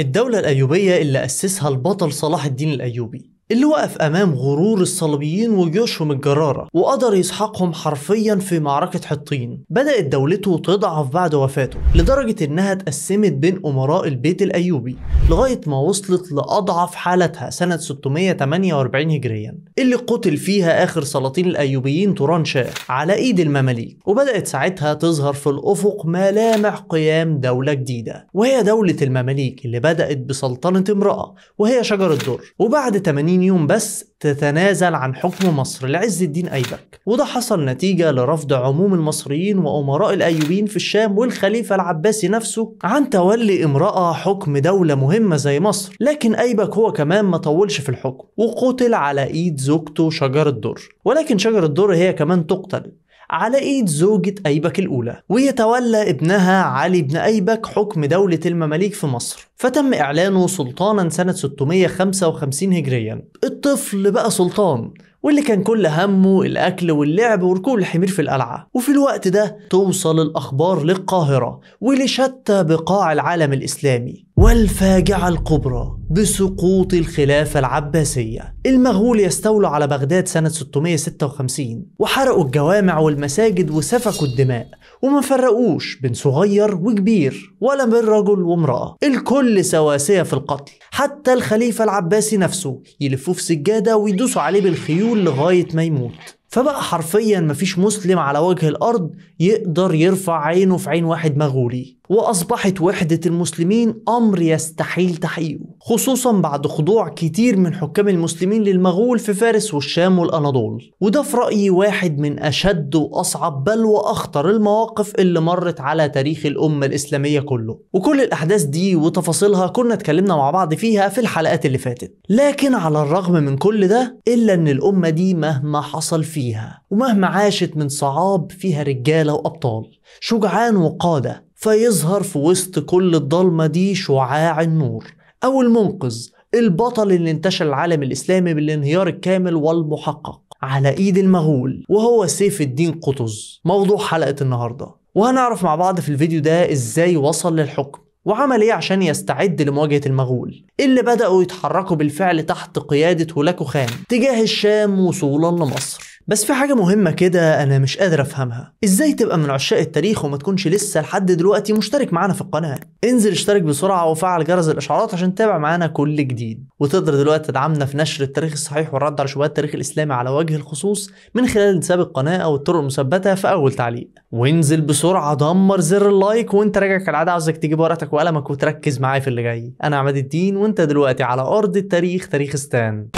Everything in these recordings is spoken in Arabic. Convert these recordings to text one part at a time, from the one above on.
الدولة الأيوبية اللي أسسها البطل صلاح الدين الأيوبي اللي وقف أمام غرور الصليبيين وجيوشهم الجرارة وقدر يسحقهم حرفيا في معركة حطين بدأت دولته تضعف بعد وفاته لدرجة إنها اتقسمت بين أمراء البيت الأيوبي لغاية ما وصلت لأضعف حالتها سنة 648 هجريا اللي قتل فيها آخر سلاطين الأيوبيين توران شاه على إيد المماليك وبدأت ساعتها تظهر في الأفق ملامح قيام دولة جديدة وهي دولة المماليك اللي بدأت بسلطنة امرأة وهي شجرة الدر وبعد 80 30 يوم بس تتنازل عن حكم مصر لعز الدين أيبك وده حصل نتيجة لرفض عموم المصريين وأمراء الأيوبيين في الشام والخليفة العباسي نفسه عن تولي امرأة حكم دولة مهمة زي مصر لكن أيبك هو كمان ما طولش في الحكم وقتل على إيد زوجته شجرة الدر ولكن شجرة الدر هي كمان تقتل على ايد زوجة ايبك الاولى ويتولى ابنها علي بن ايبك حكم دولة المماليك في مصر فتم اعلانه سلطانا سنة 655 هجريا الطفل بقى سلطان واللي كان كل همه الأكل واللعب وركوب الحمير في القلعة وفي الوقت ده توصل الأخبار للقاهرة ولشتى بقاع العالم الإسلامي والفاجعة الكبرى بسقوط الخلافة العباسية المغول يستولوا على بغداد سنة 656 وحرقوا الجوامع والمساجد وسفكوا الدماء وما فرقوش بين صغير وكبير ولا بين رجل وامرأة الكل سواسية في القتل حتى الخليفة العباسي نفسه يلفوه في سجادة ويدوسوا عليه بالخيول ميول لغايه ما يموت فبقى حرفيا مفيش مسلم على وجه الارض يقدر يرفع عينه في عين واحد مغولي وأصبحت وحدة المسلمين أمر يستحيل تحقيقه خصوصا بعد خضوع كتير من حكام المسلمين للمغول في فارس والشام والأناضول وده في رأيي واحد من أشد وأصعب بل وأخطر المواقف اللي مرت على تاريخ الأمة الإسلامية كله وكل الأحداث دي وتفاصيلها كنا اتكلمنا مع بعض فيها في الحلقات اللي فاتت لكن على الرغم من كل ده إلا أن الأمة دي مهما حصل فيها ومهما عاشت من صعاب فيها رجالة وأبطال شجعان وقادة فيظهر في وسط كل الضلمة دي شعاع النور أو المنقذ البطل اللي انتشل العالم الإسلامي بالانهيار الكامل والمحقق على إيد المغول وهو سيف الدين قطز موضوع حلقة النهاردة وهنعرف مع بعض في الفيديو ده إزاي وصل للحكم وعمل ايه عشان يستعد لمواجهة المغول اللي بدأوا يتحركوا بالفعل تحت قيادة هولاكو خان تجاه الشام وصولا لمصر بس في حاجة مهمة كده أنا مش قادر أفهمها إزاي تبقى من عشاق التاريخ وما تكونش لسه لحد دلوقتي مشترك معانا في القناة انزل اشترك بسرعة وفعل جرس الإشعارات عشان تتابع معانا كل جديد وتقدر دلوقتي تدعمنا في نشر التاريخ الصحيح والرد على شبهات التاريخ الإسلامي على وجه الخصوص من خلال انتساب القناة أو الطرق المثبتة في أول تعليق وانزل بسرعة دمر زر اللايك وانت راجع كالعادة عاوزك تجيب ورقتك وقلمك وتركز معايا في اللي جاي أنا عماد الدين وانت دلوقتي على أرض التاريخ تاريخستان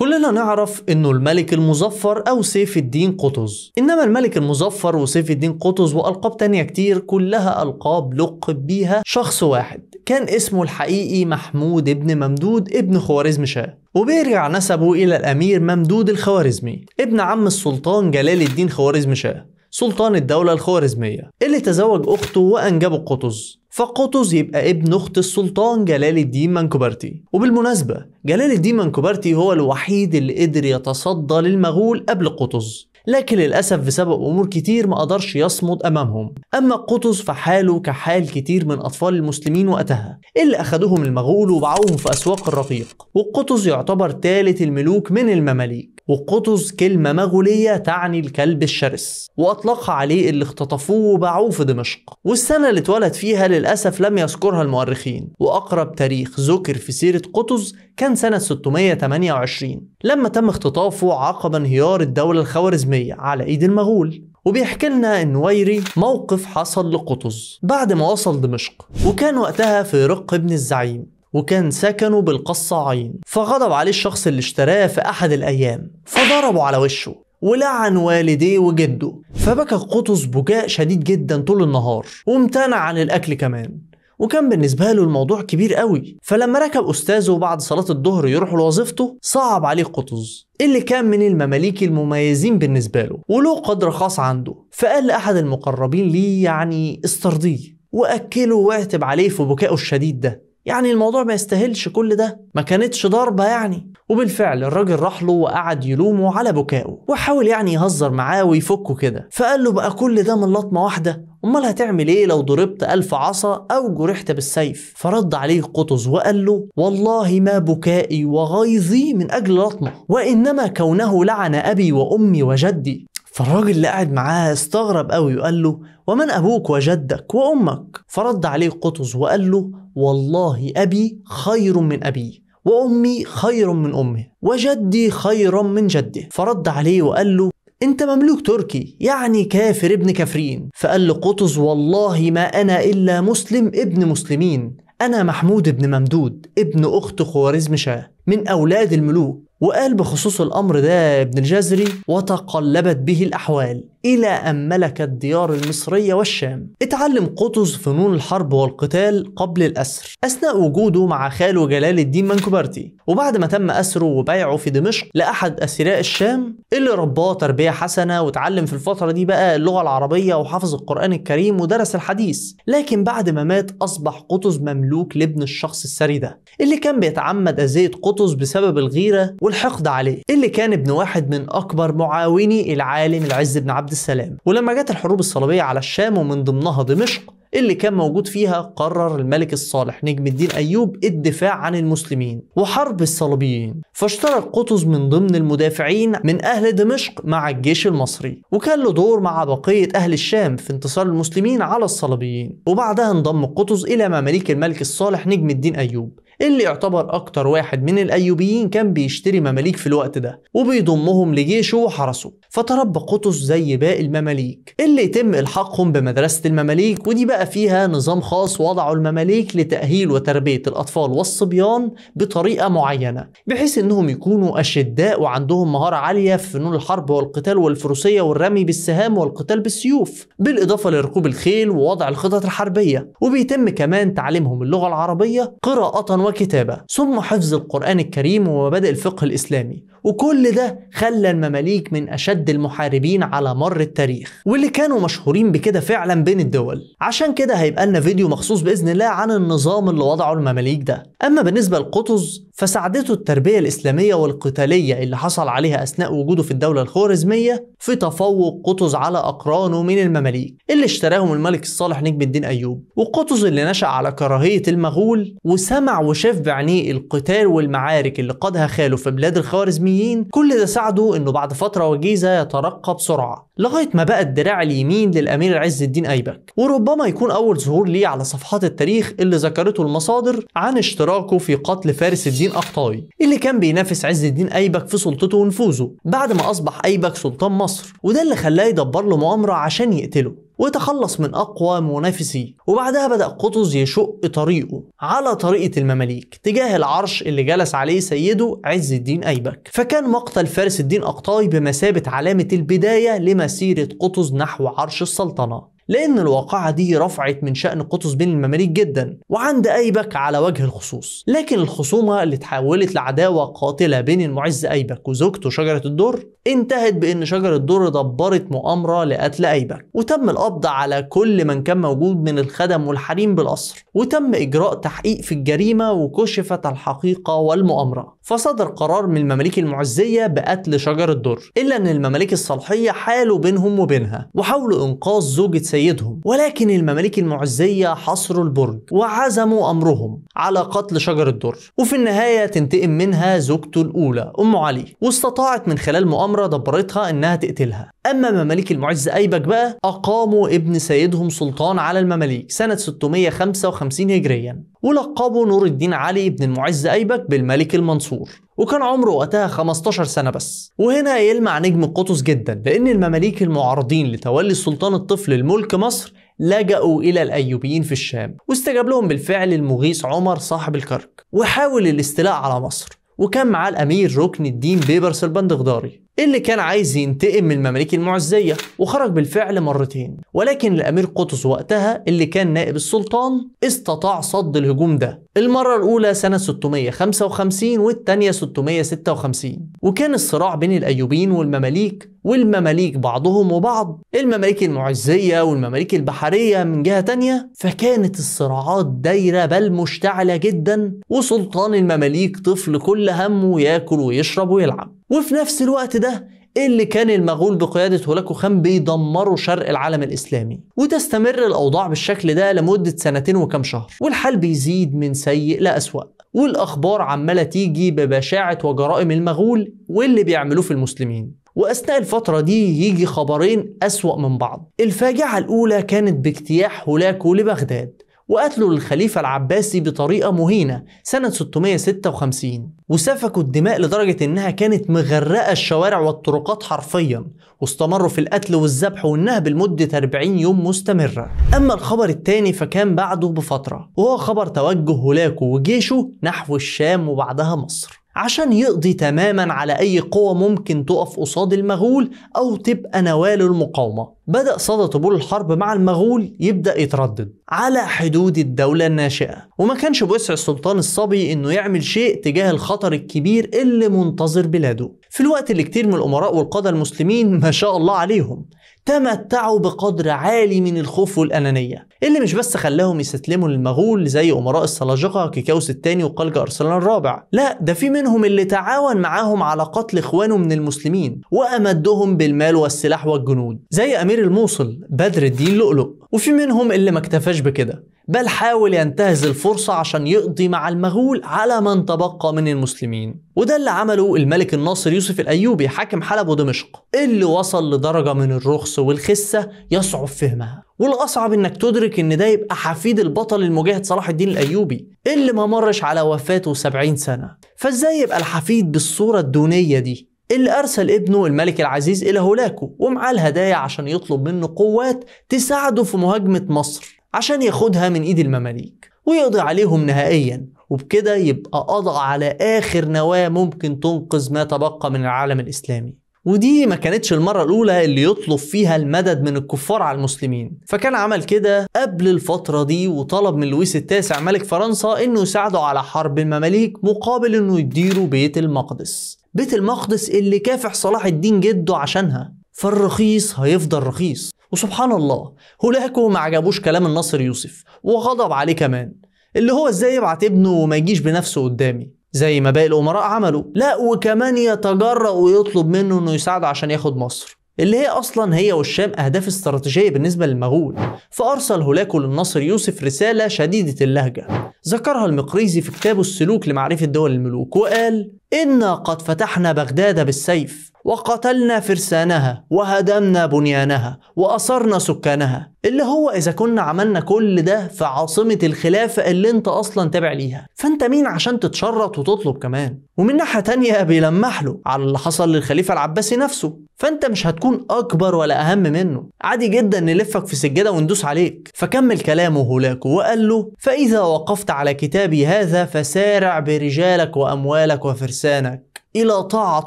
كلنا نعرف انه الملك المظفر او سيف الدين قطز انما الملك المظفر وسيف الدين قطز والقاب تانية كتير كلها القاب لقب بيها شخص واحد كان اسمه الحقيقي محمود ابن ممدود ابن خوارزم شاه وبيرجع نسبه الى الامير ممدود الخوارزمي ابن عم السلطان جلال الدين خوارزم شاه سلطان الدولة الخوارزمية اللي تزوج أخته وأنجبه قطز فقطز يبقى ابن أخت السلطان جلال الدين منكوبرتي وبالمناسبة جلال الدين منكوبرتي هو الوحيد اللي قدر يتصدى للمغول قبل قطز لكن للأسف بسبب أمور كتير ما قدرش يصمد أمامهم أما قطز فحاله كحال كتير من أطفال المسلمين وقتها اللي أخدوهم المغول وباعوهم في أسواق الرقيق وقطز يعتبر ثالث الملوك من المماليك وقطز كلمة مغولية تعني الكلب الشرس وأطلقها عليه اللي اختطفوه وباعوه في دمشق والسنة اللي اتولد فيها للأسف لم يذكرها المؤرخين وأقرب تاريخ ذكر في سيرة قطز كان سنة 628 لما تم اختطافه عقب انهيار الدولة الخوارزمية على إيد المغول وبيحكي لنا ان ويري موقف حصل لقطز بعد ما وصل دمشق وكان وقتها في رق ابن الزعيم وكان سكنه بالقصاعين فغضب عليه الشخص اللي اشتراه في أحد الأيام فضربه على وشه ولعن والديه وجده فبكى قطز بكاء شديد جدا طول النهار وامتنع عن الأكل كمان وكان بالنسبة له الموضوع كبير قوي فلما ركب أستاذه بعد صلاة الظهر يروح لوظيفته صعب عليه قطز اللي كان من المماليك المميزين بالنسبة له وله قدر خاص عنده فقال لأحد المقربين ليه يعني استرضيه وأكله واعتب عليه في بكائه الشديد ده يعني الموضوع ما يستاهلش كل ده ما كانتش ضربة يعني وبالفعل الراجل راح له وقعد يلومه على بكائه وحاول يعني يهزر معاه ويفكه كده فقال له بقى كل ده من لطمة واحدة امال هتعمل ايه لو ضربت ألف عصا او جرحت بالسيف فرد عليه قطز وقال له والله ما بكائي وغيظي من اجل لطمة وانما كونه لعن ابي وامي وجدي فالراجل اللي قاعد معاه استغرب قوي وقال له ومن أبوك وجدك وأمك فرد عليه قطز وقال له والله أبي خير من أبيه وأمي خير من أمه وجدي خير من جده فرد عليه وقال له انت مملوك تركي يعني كافر ابن كافرين فقال له قطز والله ما انا الا مسلم ابن مسلمين انا محمود ابن ممدود ابن اخت خوارزم شاه من اولاد الملوك وقال بخصوص الأمر ده ابن الجزري وتقلبت به الأحوال إلى أن ملكت ديار المصرية والشام اتعلم قطز فنون الحرب والقتال قبل الأسر أثناء وجوده مع خاله جلال الدين منكوبرتي وبعد ما تم أسره وبيعه في دمشق لأحد أسراء الشام اللي رباه تربية حسنة وتعلم في الفترة دي بقى اللغة العربية وحفظ القرآن الكريم ودرس الحديث لكن بعد ما مات أصبح قطز مملوك لابن الشخص السري ده اللي كان بيتعمد أذية قطز بسبب الغيرة والحقد عليه اللي كان ابن واحد من أكبر معاوني العالم العز بن عبد السلام ولما جت الحروب الصليبية على الشام ومن ضمنها دمشق اللي كان موجود فيها قرر الملك الصالح نجم الدين أيوب الدفاع عن المسلمين وحرب الصليبيين فاشترك قطز من ضمن المدافعين من أهل دمشق مع الجيش المصري وكان له دور مع بقية أهل الشام في انتصار المسلمين على الصليبيين وبعدها انضم قطز إلى مماليك الملك الصالح نجم الدين أيوب اللي يعتبر أكتر واحد من الأيوبيين كان بيشتري مماليك في الوقت ده وبيضمهم لجيشه وحرسه فتربى قطز زي باقي المماليك اللي يتم إلحاقهم بمدرسة المماليك ودي بقى فيها نظام خاص وضعه المماليك لتأهيل وتربية الأطفال والصبيان بطريقة معينة بحيث إنهم يكونوا أشداء وعندهم مهارة عالية في فنون الحرب والقتال والفروسية والرمي بالسهام والقتال بالسيوف بالإضافة لركوب الخيل ووضع الخطط الحربية وبيتم كمان تعليمهم اللغة العربية قراءة وكتابة ثم حفظ القرآن الكريم ومبادئ الفقه الإسلامي وكل ده خلى المماليك من أشد المحاربين على مر التاريخ واللي كانوا مشهورين بكده فعلا بين الدول عشان كده هيبقى لنا فيديو مخصوص بإذن الله عن النظام اللي وضعه المماليك ده أما بالنسبة لقطز فساعدته التربية الإسلامية والقتالية اللي حصل عليها أثناء وجوده في الدولة الخوارزمية في تفوق قطز على أقرانه من المماليك اللي اشتراهم الملك الصالح نجم الدين أيوب وقطز اللي نشأ على كراهية المغول وسمع وش وشاف بعينيه القتال والمعارك اللي قادها خاله في بلاد الخوارزميين كل ده ساعده انه بعد فتره وجيزه يترقى بسرعه لغايه ما بقى الدراع اليمين للامير عز الدين ايبك وربما يكون اول ظهور ليه على صفحات التاريخ اللي ذكرته المصادر عن اشتراكه في قتل فارس الدين اقطاي اللي كان بينافس عز الدين ايبك في سلطته ونفوذه بعد ما اصبح ايبك سلطان مصر وده اللي خلاه يدبر له مؤامره عشان يقتله وتخلص من أقوى منافسيه وبعدها بدأ قطز يشق طريقه على طريقة المماليك تجاه العرش اللي جلس عليه سيده عز الدين أيبك فكان مقتل فارس الدين أقطاي بمثابة علامة البداية لمسيرة قطز نحو عرش السلطنة لأن الواقعة دي رفعت من شأن قطز بين المماليك جدا وعند أيبك على وجه الخصوص لكن الخصومة اللي تحولت لعداوة قاتلة بين المعز أيبك وزوجته شجرة الدر انتهت بأن شجرة الدر دبرت مؤامرة لقتل أيبك وتم القبض على كل من كان موجود من الخدم والحريم بالقصر وتم إجراء تحقيق في الجريمة وكشفت الحقيقة والمؤامرة فصدر قرار من المماليك المعزية بقتل شجر الدر إلا أن المماليك الصالحية حالوا بينهم وبينها وحاولوا إنقاذ زوجة سيد سيدهم ولكن المماليك المعزية حصروا البرج وعزموا أمرهم على قتل شجرة الدر وفي النهاية تنتقم منها زوجته الأولى أم علي واستطاعت من خلال مؤامرة دبرتها إنها تقتلها أما مماليك المعز أيبك بقى أقاموا ابن سيدهم سلطان على المماليك سنة 655 هجريا ولقبوا نور الدين علي بن المعز أيبك بالملك المنصور وكان عمره وقتها 15 سنة بس وهنا يلمع نجم قطز جدا لأن المماليك المعارضين لتولي السلطان الطفل الملك مصر لجأوا إلى الأيوبيين في الشام واستجاب لهم بالفعل المغيث عمر صاحب الكرك وحاول الاستيلاء على مصر وكان معاه الأمير ركن الدين بيبرس البندغداري اللي كان عايز ينتقم من المماليك المعزية وخرج بالفعل مرتين ولكن الأمير قطز وقتها اللي كان نائب السلطان استطاع صد الهجوم ده المرة الأولى سنة 655 والتانية 656 وكان الصراع بين الأيوبيين والمماليك والمماليك بعضهم وبعض المماليك المعزية والمماليك البحرية من جهة تانية فكانت الصراعات دايرة بل مشتعلة جدا وسلطان المماليك طفل كل همه ياكل ويشرب ويلعب وفي نفس الوقت ده اللي كان المغول بقيادة هولاكو خان بيدمروا شرق العالم الإسلامي وتستمر الأوضاع بالشكل ده لمدة سنتين وكم شهر والحال بيزيد من سيء لأسوأ والأخبار عمالة تيجي ببشاعة وجرائم المغول واللي بيعملوه في المسلمين وأثناء الفترة دي يجي خبرين أسوأ من بعض الفاجعة الأولى كانت باجتياح هولاكو لبغداد وقتلوا الخليفة العباسي بطريقة مهينة سنة 656 وسفكوا الدماء لدرجة إنها كانت مغرقة الشوارع والطرقات حرفيا واستمروا في القتل والذبح والنهب لمدة 40 يوم مستمرة أما الخبر الثاني فكان بعده بفترة وهو خبر توجه هولاكو وجيشه نحو الشام وبعدها مصر عشان يقضي تماما على أي قوة ممكن تقف قصاد المغول أو تبقى نوال المقاومة بدأ صدى طبول الحرب مع المغول يبدأ يتردد على حدود الدولة الناشئة وما كانش بوسع السلطان الصبي إنه يعمل شيء تجاه الخطر الكبير اللي منتظر بلاده في الوقت اللي كتير من الأمراء والقادة المسلمين ما شاء الله عليهم تمتعوا بقدر عالي من الخوف والأنانية اللي مش بس خلاهم يستلموا للمغول زي أمراء السلاجقة كيكاوس الثاني وقلج أرسلان الرابع لا ده في منهم اللي تعاون معاهم على قتل إخوانه من المسلمين وأمدهم بالمال والسلاح والجنود زي أمير الموصل بدر الدين لؤلؤ وفي منهم اللي ما اكتفاش بكده بل حاول ينتهز الفرصة عشان يقضي مع المغول على من تبقى من المسلمين وده اللي عمله الملك الناصر يوسف الأيوبي حاكم حلب ودمشق اللي وصل لدرجة من الرخص والخسة يصعب فهمها والأصعب إنك تدرك إن ده يبقى حفيد البطل المجاهد صلاح الدين الأيوبي اللي ما مرش على وفاته 70 سنة فإزاي يبقى الحفيد بالصورة الدونية دي اللي أرسل ابنه الملك العزيز إلى هولاكو ومعاه الهدايا عشان يطلب منه قوات تساعده في مهاجمة مصر عشان ياخدها من ايد المماليك ويقضي عليهم نهائيا وبكده يبقى قضى على آخر نواة ممكن تنقذ ما تبقى من العالم الإسلامي ودي ما كانتش المرة الأولى اللي يطلب فيها المدد من الكفار على المسلمين فكان عمل كده قبل الفترة دي وطلب من لويس التاسع ملك فرنسا انه يساعده على حرب المماليك مقابل انه يديروا بيت المقدس بيت المقدس اللي كافح صلاح الدين جده عشانها فالرخيص هيفضل رخيص وسبحان الله هولاكو ما عجبوش كلام الناصر يوسف وغضب عليه كمان اللي هو ازاي يبعت ابنه وما يجيش بنفسه قدامي زي ما باقي الامراء عملوا لا وكمان يتجرأ ويطلب منه انه يساعده عشان ياخد مصر اللي هي اصلا هي والشام اهداف استراتيجيه بالنسبه للمغول فارسل هولاكو للناصر يوسف رساله شديده اللهجه ذكرها المقريزي في كتابه السلوك لمعرفه دول الملوك وقال إنا قد فتحنا بغداد بالسيف وقتلنا فرسانها وهدمنا بنيانها وأصرنا سكانها اللي هو إذا كنا عملنا كل ده في عاصمة الخلافة اللي أنت أصلا تابع ليها فأنت مين عشان تتشرط وتطلب كمان ومن ناحية تانية بيلمح له على اللي حصل للخليفة العباسي نفسه فأنت مش هتكون أكبر ولا أهم منه عادي جدا نلفك في سجادة وندوس عليك فكمل كلامه هولاكو وقال له فإذا وقفت على كتابي هذا فسارع برجالك وأموالك وفرسانك لسانك إلى طاعة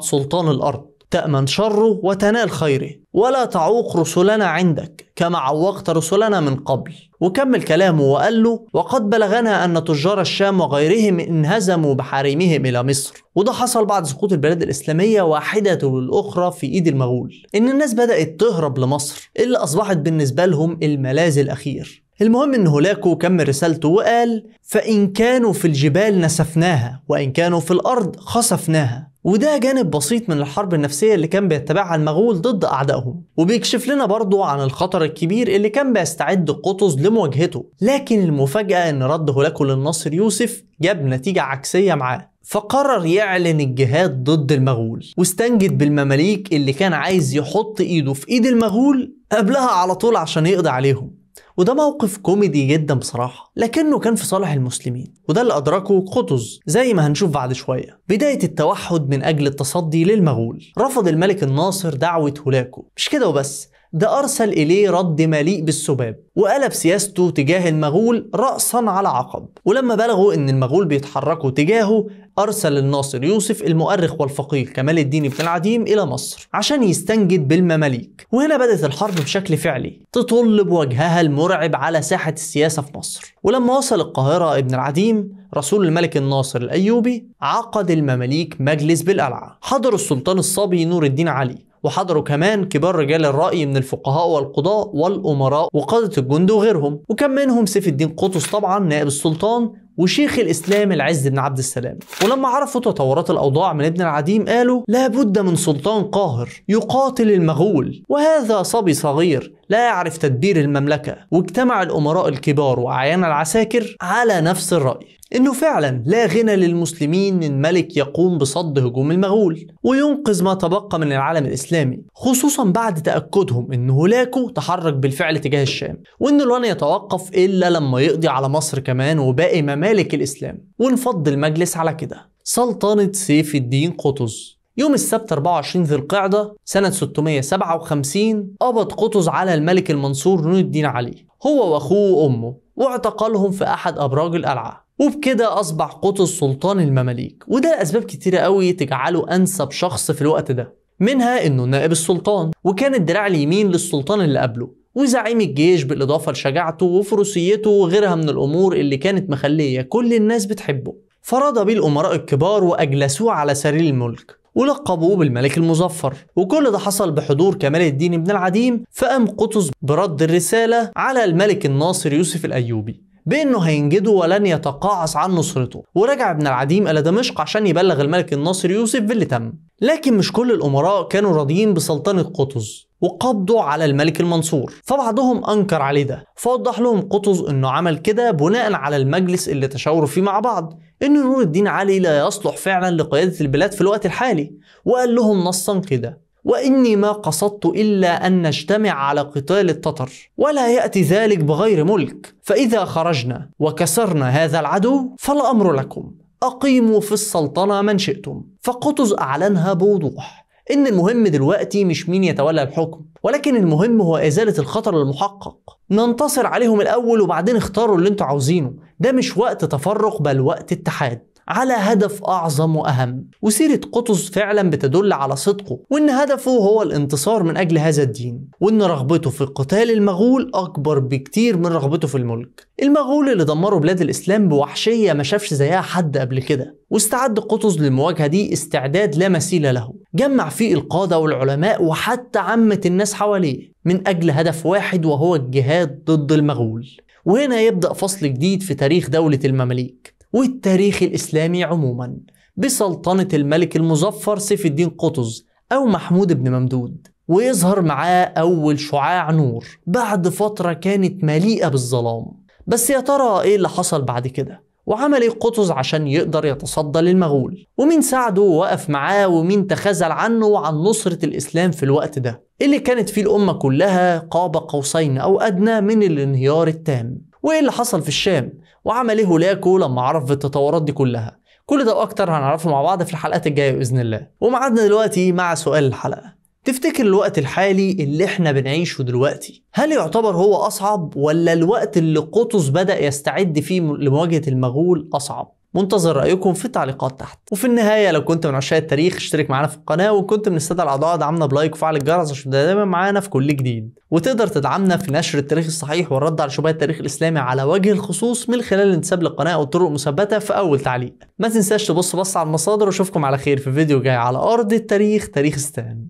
سلطان الأرض تأمن شره وتنال خيره ولا تعوق رسلنا عندك كما عوقت رسلنا من قبل وكمل كلامه وقال له وقد بلغنا أن تجار الشام وغيرهم انهزموا بحريمهم إلى مصر وده حصل بعد سقوط البلاد الإسلامية واحدة الأخرى في إيد المغول إن الناس بدأت تهرب لمصر اللي أصبحت بالنسبة لهم الملاذ الأخير المهم ان هولاكو كمل رسالته وقال فإن كانوا في الجبال نسفناها وإن كانوا في الأرض خسفناها وده جانب بسيط من الحرب النفسية اللي كان بيتبعها المغول ضد أعدائهم وبيكشف لنا برضه عن الخطر الكبير اللي كان بيستعد قطز لمواجهته لكن المفاجأة ان رد هولاكو للنصر يوسف جاب نتيجة عكسية معاه فقرر يعلن الجهاد ضد المغول واستنجد بالمماليك اللي كان عايز يحط ايده في ايد المغول قبلها على طول عشان يقضي عليهم وده موقف كوميدي جدا بصراحة لكنه كان في صالح المسلمين وده اللي أدركه قطز زي ما هنشوف بعد شوية بداية التوحد من أجل التصدي للمغول رفض الملك الناصر دعوة هولاكو مش كده وبس ده أرسل إليه رد مليء بالسباب وقلب سياسته تجاه المغول رأسا على عقب ولما بلغوا أن المغول بيتحركوا تجاهه أرسل الناصر يوسف المؤرخ والفقيه كمال الدين بن العديم إلى مصر عشان يستنجد بالمماليك وهنا بدأت الحرب بشكل فعلي تطل بوجهها المرعب على ساحة السياسة في مصر ولما وصل القاهرة ابن العديم رسول الملك الناصر الأيوبي عقد المماليك مجلس بالقلعة حضر السلطان الصبي نور الدين علي وحضروا كمان كبار رجال الرأي من الفقهاء والقضاء والأمراء وقادة الجند وغيرهم وكان منهم سيف الدين قطز طبعا نائب السلطان وشيخ الإسلام العز بن عبد السلام ولما عرفوا تطورات الأوضاع من ابن العديم قالوا لا بد من سلطان قاهر يقاتل المغول وهذا صبي صغير لا يعرف تدبير المملكة واجتمع الأمراء الكبار وأعيان العساكر على نفس الرأي انه فعلا لا غنى للمسلمين من ملك يقوم بصد هجوم المغول وينقذ ما تبقى من العالم الاسلامي خصوصا بعد تاكدهم ان هولاكو تحرك بالفعل تجاه الشام وانه لن يتوقف الا لما يقضي على مصر كمان وباقي ممالك ممالك الإسلام ونفضل المجلس على كده سلطنة سيف الدين قطز يوم السبت 24 ذي القعدة سنة 657 قبض قطز على الملك المنصور نور الدين علي هو وأخوه وأمه واعتقلهم في أحد أبراج القلعة وبكده أصبح قطز سلطان المماليك وده أسباب كتيرة قوي تجعله أنسب شخص في الوقت ده منها إنه نائب السلطان وكان الدراع اليمين للسلطان اللي قبله وزعيم الجيش بالإضافة لشجاعته وفروسيته وغيرها من الأمور اللي كانت مخلية كل الناس بتحبه فرض بيه الأمراء الكبار وأجلسوه على سرير الملك ولقبوه بالملك المظفر وكل ده حصل بحضور كمال الدين بن العديم فقام قطز برد الرسالة على الملك الناصر يوسف الأيوبي بأنه هينجده ولن يتقاعس عن نصرته ورجع ابن العديم إلى دمشق عشان يبلغ الملك الناصر يوسف باللي تم لكن مش كل الأمراء كانوا راضيين بسلطنة قطز وقبضوا على الملك المنصور فبعضهم أنكر عليه ده فوضح لهم قطز أنه عمل كده بناء على المجلس اللي تشاوروا فيه مع بعض أن نور الدين علي لا يصلح فعلا لقيادة البلاد في الوقت الحالي وقال لهم نصا كده وإني ما قصدت إلا أن نجتمع على قتال التتر ولا يأتي ذلك بغير ملك فإذا خرجنا وكسرنا هذا العدو فالأمر لكم أقيموا في السلطنة من شئتم فقطز أعلنها بوضوح ان المهم دلوقتي مش مين يتولى الحكم ولكن المهم هو ازاله الخطر المحقق ننتصر عليهم الاول وبعدين اختاروا اللي انتوا عاوزينه ده مش وقت تفرق بل وقت اتحاد على هدف أعظم وأهم وسيرة قطز فعلا بتدل على صدقه وإن هدفه هو الانتصار من أجل هذا الدين وإن رغبته في قتال المغول أكبر بكتير من رغبته في الملك المغول اللي دمروا بلاد الإسلام بوحشية ما شافش زيها حد قبل كده واستعد قطز للمواجهة دي استعداد لا مثيل له جمع فيه القادة والعلماء وحتى عامة الناس حواليه من أجل هدف واحد وهو الجهاد ضد المغول وهنا يبدأ فصل جديد في تاريخ دولة المماليك والتاريخ الإسلامي عموما بسلطنة الملك المظفر سيف الدين قطز أو محمود بن ممدود ويظهر معاه أول شعاع نور بعد فترة كانت مليئة بالظلام بس يا ترى إيه اللي حصل بعد كده؟ وعمل ايه قطز عشان يقدر يتصدى للمغول ومين ساعده ووقف معاه ومين تخاذل عنه وعن نصرة الإسلام في الوقت ده اللي كانت فيه الأمة كلها قاب قوسين أو أدنى من الانهيار التام وايه اللي حصل في الشام وعمل ايه هولاكو لما عرف التطورات دي كلها كل ده واكتر هنعرفه مع بعض في الحلقات الجايه باذن الله ومعادنا دلوقتي مع سؤال الحلقه تفتكر الوقت الحالي اللي احنا بنعيشه دلوقتي هل يعتبر هو اصعب ولا الوقت اللي قطز بدا يستعد فيه لمواجهه المغول اصعب منتظر رايكم في التعليقات تحت وفي النهايه لو كنت من عشاق التاريخ اشترك معانا في القناه وكنت من الساده الاعضاء دعمنا بلايك وفعل الجرس عشان دايما معانا في كل جديد وتقدر تدعمنا في نشر التاريخ الصحيح والرد على شبهات التاريخ الاسلامي على وجه الخصوص من خلال الانتساب للقناه او الطرق المثبته في اول تعليق ما تنساش تبص بص على المصادر واشوفكم على خير في فيديو جاي على ارض التاريخ تاريخستان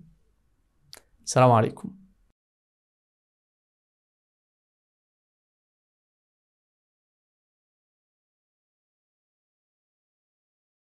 السلام عليكم